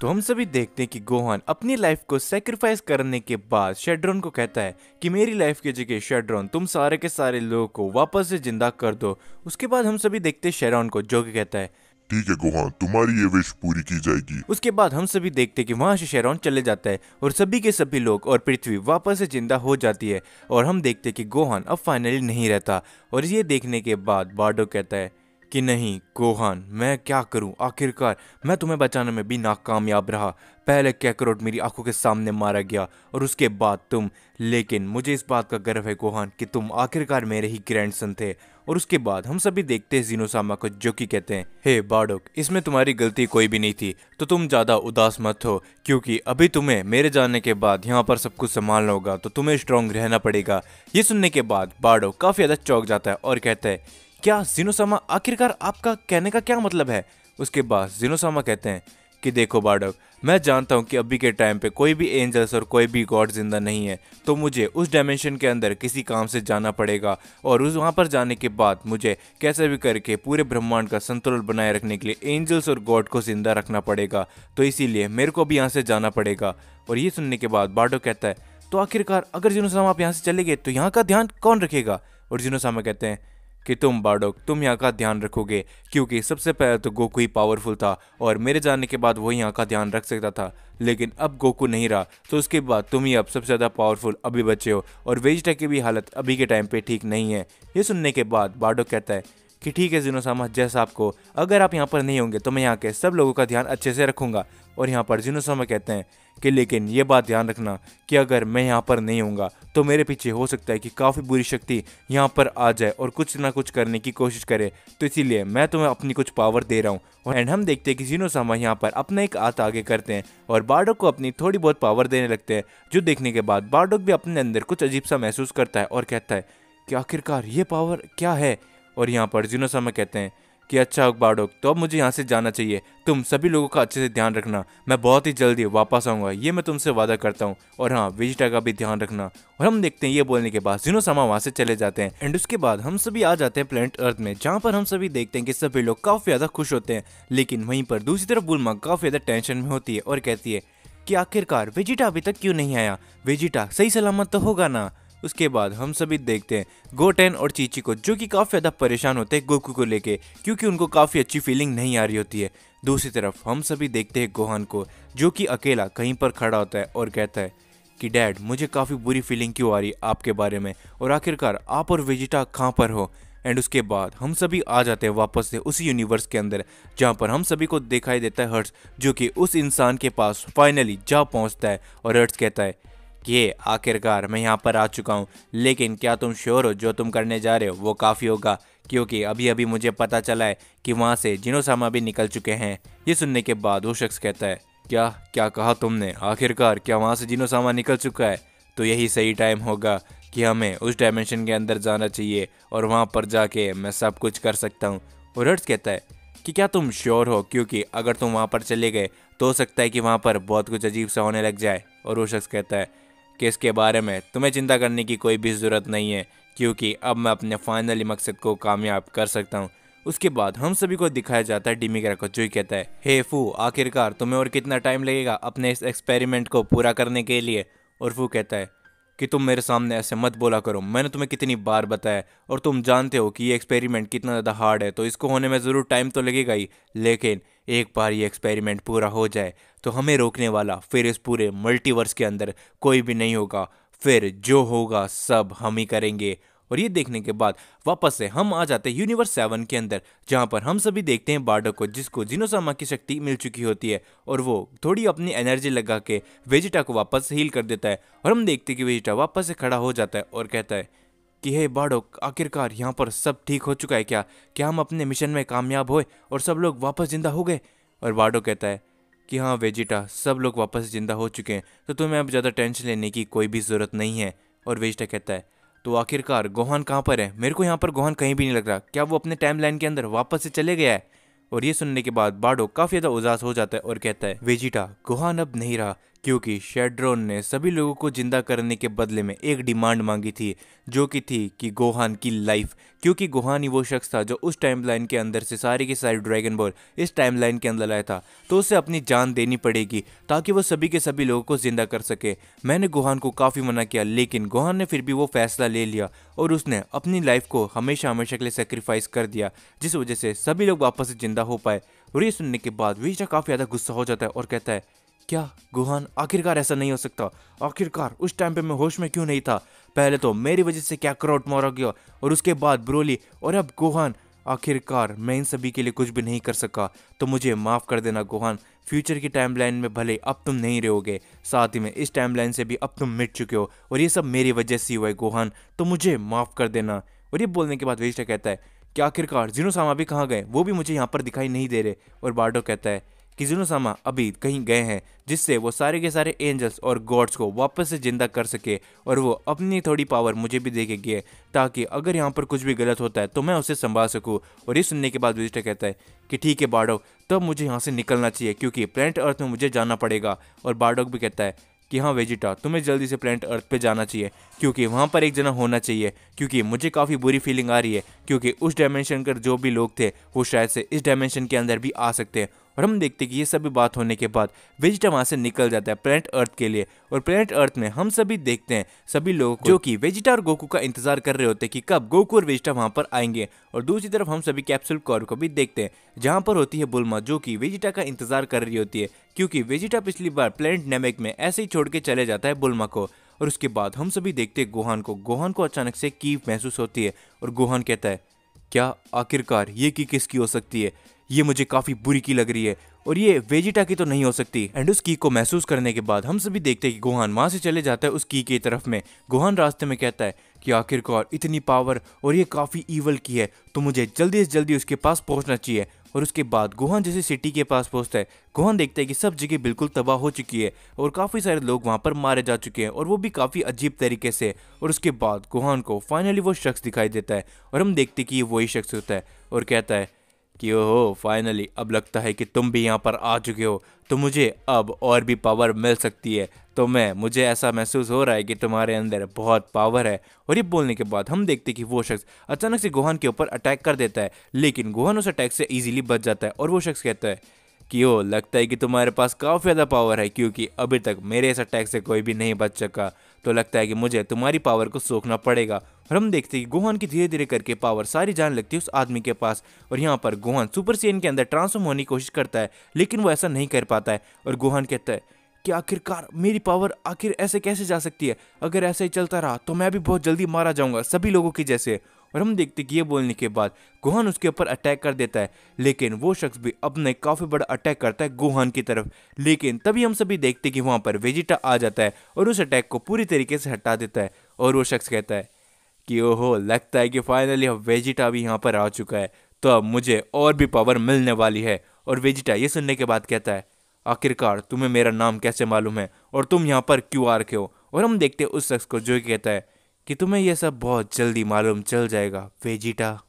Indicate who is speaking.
Speaker 1: तो हम सभी देखते हैं कि गोहन अपनी लाइफ को सेक्रीफाइस करने के बाद शेड्रोन को कहता है कि मेरी लाइफ की जगह शेड्रोन तुम सारे के सारे लोगों को वापस से जिंदा कर दो उसके बाद हम सभी देखते हैं शेरॉन को जो कि कहता है ठीक है गोहान तुम्हारी ये विश पूरी की जाएगी उसके बाद हम सभी देखते कि वहाँ से शेरॉन चले जाता है और सभी के सभी लोग और पृथ्वी वापस से जिंदा हो जाती है और हम देखते कि गोहान अब फाइनली नहीं रहता और ये देखने के बाद बार्डो कहता है कि नहीं कोहन मैं क्या करूं आखिरकार मैं तुम्हें बचाने में भी नाकामयाब रहा पहले कैकरोट मेरी आंखों के सामने मारा गया और उसके बाद तुम लेकिन मुझे इस बात का गर्व है कोहन कि तुम आखिरकार मेरे ही ग्रैंड थे और उसके बाद हम सभी देखते हैं जीनोसामा को जो कि कहते हैं हे बाडोक इसमें तुम्हारी गलती कोई भी नहीं थी तो तुम ज़्यादा उदास मत हो क्योंकि अभी तुम्हें मेरे जाने के बाद यहाँ पर सब कुछ संभालना होगा तो तुम्हें स्ट्रांग रहना पड़ेगा ये सुनने के बाद बाडो काफ़ी ज़्यादा चौक जाता है और कहता है क्या जिनोसामा आखिरकार आपका कहने का क्या मतलब है उसके बाद जिनोसामा कहते हैं कि देखो बाडक मैं जानता हूँ कि अभी के टाइम पे कोई भी एंजल्स और कोई भी गॉड जिंदा नहीं है तो मुझे उस डायमेंशन के अंदर किसी काम से जाना पड़ेगा और उस वहाँ पर जाने के बाद मुझे कैसे भी करके पूरे ब्रह्मांड का संतुलन बनाए रखने के लिए एंजल्स और गॉड को जिंदा रखना पड़ेगा तो इसीलिए मेरे को भी यहाँ से जाना पड़ेगा और ये सुनने के बाद बाडो कहता है तो आखिरकार अगर जिनोसामा आप यहाँ से चले गए तो यहाँ का ध्यान कौन रखेगा और जिनोसामा कहते हैं कि तुम बाडोक तुम यहाँ का ध्यान रखोगे क्योंकि सबसे पहले तो गोकू ही पावरफुल था और मेरे जाने के बाद वो यहाँ का ध्यान रख सकता था लेकिन अब गोकू नहीं रहा तो उसके बाद तुम ही अब सबसे ज़्यादा पावरफुल अभी बचे हो और वेजिटा की भी हालत अभी के टाइम पर ठीक नहीं है ये सुनने के बाद बाडोक कहता है कि ठीक है जिनोसामा जैसा आपको अगर आप यहाँ पर नहीं होंगे तो मैं यहाँ के सब लोगों का ध्यान अच्छे से रखूँगा और यहाँ पर जिनोसामा कहते हैं कि लेकिन ये बात ध्यान रखना कि अगर मैं यहाँ पर नहीं हूँ तो मेरे पीछे हो सकता है कि काफ़ी बुरी शक्ति यहाँ पर आ जाए और कुछ ना कुछ करने की कोशिश करे तो इसीलिए मैं तुम्हें अपनी कुछ पावर दे रहा हूँ एंड हम देखते हैं कि जिनोसामा यहाँ पर अपना एक हाथ आगे करते हैं और बार्डोक को अपनी थोड़ी बहुत पावर देने लगते हैं जो देखने के बाद बार्डोक भी अपने अंदर कुछ अजीब सा महसूस करता है और कहता है कि आखिरकार ये पावर क्या है और यहाँ पर जिनोसामा कहते हैं कि अच्छा अखबाडोक तो अब मुझे यहाँ से जाना चाहिए तुम सभी लोगों का अच्छे से ध्यान रखना मैं बहुत ही जल्दी वापस आऊँगा ये मैं तुमसे वादा करता हूँ और हाँ विजिटा का भी ध्यान रखना और हम देखते हैं ये बोलने के बाद जिनोसामा वहाँ से चले जाते हैं एंड उसके बाद हम सभी आ जाते हैं प्लेनेट अर्थ में जहाँ पर हम सभी देखते हैं कि सभी लोग काफ़ी ज़्यादा खुश होते हैं लेकिन वहीं पर दूसरी तरफ बुलमा काफ़ी ज़्यादा टेंशन में होती है और कहती है कि आखिरकार वेजिटा अभी तक क्यों नहीं आया वेजिटा सही सलामत तो होगा ना उसके बाद हम सभी देखते हैं गोटेन और चीची को जो कि काफ़ी ज़्यादा परेशान होते हैं गोकू को लेके क्योंकि उनको काफ़ी अच्छी फीलिंग नहीं आ रही होती है दूसरी तरफ हम सभी देखते हैं गोहान को जो कि अकेला कहीं पर खड़ा होता है और कहता है कि डैड मुझे काफ़ी बुरी फीलिंग क्यों आ रही आपके बारे में और आखिरकार आप और विजिटा कहाँ पर हो एंड उसके बाद हम सभी आ जाते हैं वापस से उसी यूनिवर्स के अंदर जहाँ पर हम सभी को दिखाई देता है हर्ट्स जो कि उस इंसान के पास फाइनली जा पहुँचता है और हर्ट्स कहता है कि आखिरकार मैं यहाँ पर आ चुका हूँ लेकिन क्या तुम श्योर हो जो तुम करने जा रहे हो वो काफ़ी होगा क्योंकि अभी अभी मुझे पता चला है कि वहाँ से जिनोसामा भी निकल चुके हैं ये सुनने के बाद वो शख्स कहता है क्या क्या कहा तुमने आखिरकार क्या वहाँ से जिनोसामा निकल चुका है तो यही सही टाइम होगा कि हमें उस डायमेंशन के अंदर जाना चाहिए और वहाँ पर जाके मैं सब कुछ कर सकता हूँ और हर्ट्स कहता है कि क्या तुम श्योर हो क्योंकि अगर तुम वहाँ पर चले गए तो हो सकता है कि वहाँ पर बहुत कुछ अजीब सा होने लग जाए और वो शख्स कहता है कि इसके बारे में तुम्हें चिंता करने की कोई भी ज़रूरत नहीं है क्योंकि अब मैं अपने फाइनली मकसद को कामयाब कर सकता हूँ उसके बाद हम सभी को दिखाया जाता है ग्रह को जो कहता है हे फू आखिरकार तुम्हें और कितना टाइम लगेगा अपने इस एक्सपेरिमेंट को पूरा करने के लिए और फू कहता है कि तुम मेरे सामने ऐसे मत बोला करो मैंने तुम्हें कितनी बार बताया और तुम जानते हो कि ये एक्सपेरिमेंट कितना ज़्यादा हार्ड है तो इसको होने में ज़रूर टाइम तो लगेगा ही लेकिन एक बार ये एक्सपेरिमेंट पूरा हो जाए तो हमें रोकने वाला फिर इस पूरे मल्टीवर्स के अंदर कोई भी नहीं होगा फिर जो होगा सब हम ही करेंगे और ये देखने के बाद वापस से हम आ जाते हैं यूनिवर्स सेवन के अंदर जहाँ पर हम सभी देखते हैं बार्डो को जिसको जिनोसामा की शक्ति मिल चुकी होती है और वो थोड़ी अपनी एनर्जी लगा के वेजिटा को वापस हील कर देता है और हम देखते हैं कि वेजिटा वापस से खड़ा हो जाता है और कहता है कि हे बाड़ो आखिरकार यहाँ पर सब ठीक हो चुका है क्या क्या हम अपने मिशन में कामयाब हुए और सब लोग वापस ज़िंदा हो गए और बाडो कहता है कि हाँ वेजिटा सब लोग वापस ज़िंदा हो चुके हैं तो तुम्हें अब ज़्यादा टेंशन लेने की कोई भी ज़रूरत नहीं है और वेजिटा कहता है तो आखिरकार गोहान कहाँ पर है मेरे को यहाँ पर गोहान कहीं भी नहीं लग रहा क्या वो अपने टाइम के अंदर वापस से चले गया है और ये सुनने के बाद बाडो काफ़ी ज़्यादा उदास हो जाता है और कहता है वेजिटा गोहान अब नहीं रहा क्योंकि शेड्रोन ने सभी लोगों को जिंदा करने के बदले में एक डिमांड मांगी थी जो कि थी कि गोहान की लाइफ क्योंकि गोहान ही वो शख्स था जो उस टाइमलाइन के अंदर से सारे के सारे ड्रैगन बॉल इस टाइमलाइन के अंदर लाया था तो उसे अपनी जान देनी पड़ेगी ताकि वो सभी के सभी लोगों को जिंदा कर सके मैंने गोहान को काफ़ी मना किया लेकिन गोहान ने फिर भी वो फैसला ले लिया और उसने अपनी लाइफ को हमेशा हमेशा के लिए सेक्रीफाइस कर दिया जिस वजह से सभी लोग वापस से जिंदा हो पाए और ये सुनने के बाद विशा काफ़ी ज़्यादा गुस्सा हो जाता है और कहता है क्या गुहान आखिरकार ऐसा नहीं हो सकता आखिरकार उस टाइम पे मैं होश में क्यों नहीं था पहले तो मेरी वजह से क्या करोट मारा गया और उसके बाद ब्रोली और अब गुहान आखिरकार मैं इन सभी के लिए कुछ भी नहीं कर सका तो मुझे माफ़ कर देना गुहान फ्यूचर की टाइमलाइन में भले अब तुम नहीं रहोगे साथ ही में इस टाइमलाइन से भी अब तुम मिट चुके हो और ये सब मेरी वजह से हुआ है गुहान तो मुझे माफ़ कर देना और ये बोलने के बाद वेस्टा कहता है कि आखिरकार जिनो सामा भी कहाँ गए वो भी मुझे यहाँ पर दिखाई नहीं दे रहे और बार्डो कहता है कि जुनोसामा अभी कहीं गए हैं जिससे वो सारे के सारे एंजल्स और गॉड्स को वापस से जिंदा कर सके और वो अपनी थोड़ी पावर मुझे भी देखेगी ताकि अगर यहाँ पर कुछ भी गलत होता है तो मैं उसे संभाल सकूँ और ये सुनने के बाद विजिटर कहता है कि ठीक है बाडोग तब तो मुझे यहाँ से निकलना चाहिए क्योंकि प्लेंट अर्थ में मुझे जाना पड़ेगा और बाडोग भी कहता है कि हाँ वेजिटा तुम्हें जल्दी से प्लेंट अर्थ पे जाना चाहिए क्योंकि वहाँ पर एक जना होना चाहिए क्योंकि मुझे काफ़ी बुरी फीलिंग आ रही है क्योंकि उस डायमेंशन कर जो भी लोग थे वो शायद से इस डायमेंशन के अंदर भी आ सकते हैं और हम देखते हैं कि ये सभी बात होने के बाद वेजिटा वहाँ से निकल जाता है प्लेनेट अर्थ के लिए और प्लेनेट अर्थ में हम सभी देखते हैं सभी लोग जो कि वेजिटा और गोकू का इंतजार कर रहे होते हैं कि कब गोकू और वेजिटा वहाँ पर आएंगे और दूसरी तरफ हम सभी कैप्सूल कॉर को भी देखते हैं जहाँ पर होती है बुलमा जो कि वेजिटा का इंतजार कर रही होती है क्योंकि वेजिटा पिछली बार प्लेनेट नेमेक में ऐसे ही छोड़ के चले जाता है बुलमा को और उसके बाद हम सभी देखते हैं गोहान को गोहान को अचानक से कीव महसूस होती है और गोहान कहता है क्या आखिरकार ये की किसकी हो सकती है ये मुझे काफी बुरी की लग रही है और ये वेजिटा की तो नहीं हो सकती एंड उस की को महसूस करने के बाद हम सभी देखते हैं कि गोहान वहां से चले जाता है उस की की तरफ में गोहान रास्ते में कहता है कि आखिरकार इतनी पावर और ये काफ़ी ईवल की है तो मुझे जल्दी से जल्दी उसके पास पहुंचना चाहिए और उसके बाद गोहान जैसे सिटी के पास पहुंचता है गोहान देखता है कि सब जगह बिल्कुल तबाह हो चुकी है और काफ़ी सारे लोग वहां पर मारे जा चुके हैं और वो भी काफ़ी अजीब तरीके से और उसके बाद गोहान को फाइनली वो शख्स दिखाई देता है और हम देखते कि ये वही शख्स होता है और कहता है कि ओहो फाइनली अब लगता है कि तुम भी यहाँ पर आ चुके हो तो मुझे अब और भी पावर मिल सकती है तो मैं मुझे ऐसा महसूस हो रहा है कि तुम्हारे अंदर बहुत पावर है और ये बोलने के बाद हम देखते हैं कि वो शख्स अचानक से गोहन के ऊपर अटैक कर देता है लेकिन गोहन उस अटैक से ईजिली बच जाता है और वो शख्स कहता है कियो लगता है कि तुम्हारे पास काफ़ी ज़्यादा पावर है क्योंकि अभी तक मेरे इस अटैक से कोई भी नहीं बच सका तो लगता है कि मुझे तुम्हारी पावर को सोखना पड़ेगा और हम देखते हैं कि गोहन की धीरे धीरे करके पावर सारी जान लगती है उस आदमी के पास और यहाँ पर गोहन सुपर सीन के अंदर ट्रांसफॉर्म होने की कोशिश करता है लेकिन वो ऐसा नहीं कर पाता है और गोहन कहता है कि आखिरकार मेरी पावर आखिर ऐसे कैसे जा सकती है अगर ऐसे ही चलता रहा तो मैं भी बहुत जल्दी मारा जाऊंगा सभी लोगों की जैसे और हम देखते कि ये बोलने के बाद गोहन उसके ऊपर अटैक कर देता है लेकिन वो शख्स भी अपने काफ़ी बड़ा अटैक करता है गोहन की तरफ लेकिन तभी हम सभी देखते कि वहाँ पर वेजिटा आ जाता है और उस अटैक को पूरी तरीके से हटा देता है और वो शख्स कहता है कि ओहो लगता है कि फाइनली अब वेजिटा भी यहाँ पर आ चुका है तो अब मुझे और भी पावर मिलने वाली है और वेजिटा ये सुनने के बाद कहता है आखिरकार तुम्हें मेरा नाम कैसे मालूम है और तुम यहाँ पर क्यों आ रखे हो और हम देखते हैं उस शख्स को जो कहता है कि तुम्हें यह सब बहुत जल्दी मालूम चल जाएगा वेजिटा